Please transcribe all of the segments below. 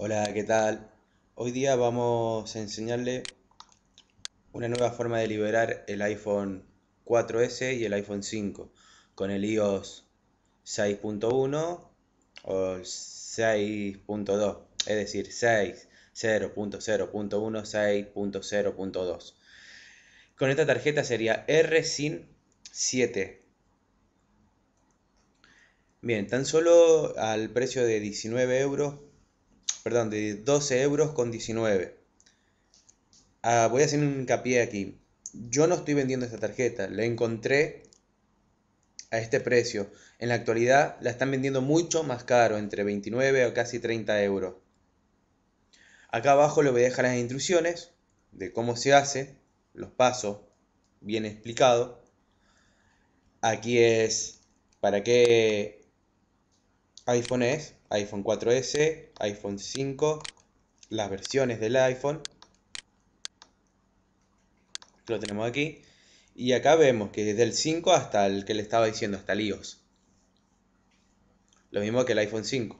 Hola, ¿qué tal? Hoy día vamos a enseñarle una nueva forma de liberar el iPhone 4S y el iPhone 5 con el iOS 6.1 o 6.2, es decir, 6.0.0.1 6.0.2. Con esta tarjeta sería R sin 7. Bien, tan solo al precio de 19 euros perdón, de 12 euros con 19. Ah, voy a hacer un hincapié aquí. Yo no estoy vendiendo esta tarjeta, la encontré a este precio. En la actualidad la están vendiendo mucho más caro, entre 29 a casi 30 euros. Acá abajo le voy a dejar las instrucciones de cómo se hace, los pasos, bien explicado. Aquí es para qué iPhone es, iPhone 4S, iPhone 5, las versiones del iPhone. Lo tenemos aquí. Y acá vemos que desde el 5 hasta el que le estaba diciendo, hasta el iOS. Lo mismo que el iPhone 5.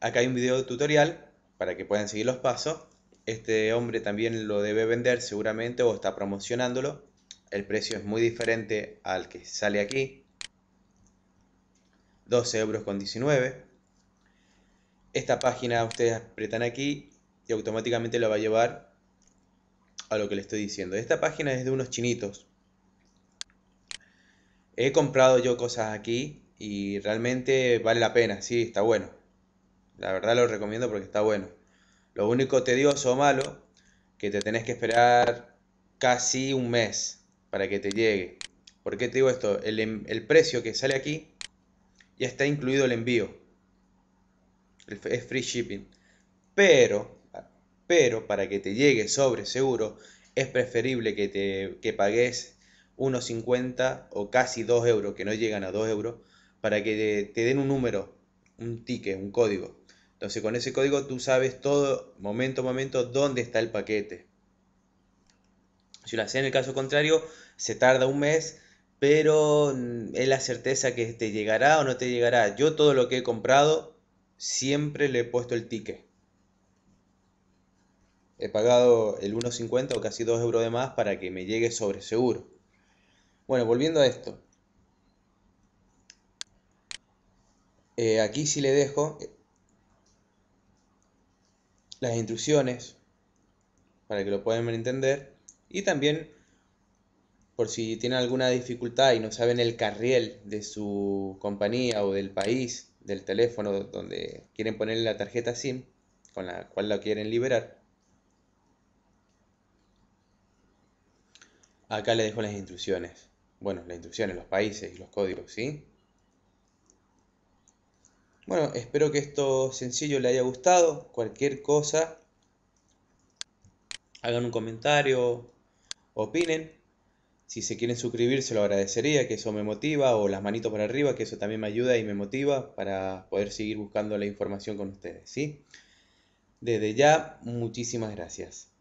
Acá hay un video tutorial para que puedan seguir los pasos. Este hombre también lo debe vender seguramente o está promocionándolo. El precio es muy diferente al que sale aquí. 12 euros con 19. Esta página ustedes apretan aquí y automáticamente la va a llevar a lo que le estoy diciendo. Esta página es de unos chinitos. He comprado yo cosas aquí y realmente vale la pena, sí, está bueno. La verdad lo recomiendo porque está bueno. Lo único tedioso o malo, que te tenés que esperar casi un mes para que te llegue. ¿Por qué te digo esto? el em, precio que sale aquí ya está incluido el envío. Es free shipping. Pero, pero para que te llegue sobre seguro, es preferible que, te, que pagues unos 50 o casi 2 euros, que no llegan a 2 euros, para que te, den un número, un ticket, un código. Entonces con ese código tú sabes todo, momento a momento, dónde está el paquete. Si lo haces en el caso contrario, se tarda un mes pero mm, es la certeza que te llegará o no te llegará. Yo todo lo que he comprado siempre le he puesto el ticket. He pagado el 1,50 o casi 2 euros de más para que me llegue sobre seguro. Bueno, volviendo a esto. Eh, aquí sí le dejo eh, las instrucciones para que lo puedan entender y también por si tienen alguna dificultad y no saben el carriel de su compañía o del país, del teléfono donde quieren poner la tarjeta SIM, con la cual la quieren liberar. Acá le dejo las instrucciones. Bueno, las instrucciones, los países y los códigos, ¿sí? Bueno, espero que esto sencillo le haya gustado. Cualquier cosa, hagan un comentario, opinen. Si se quieren suscribir, se lo agradecería, que eso me motiva, o las manitos para arriba, que eso también me ayuda y me motiva para poder seguir buscando la información con ustedes, ¿sí? Desde ya, muchísimas gracias.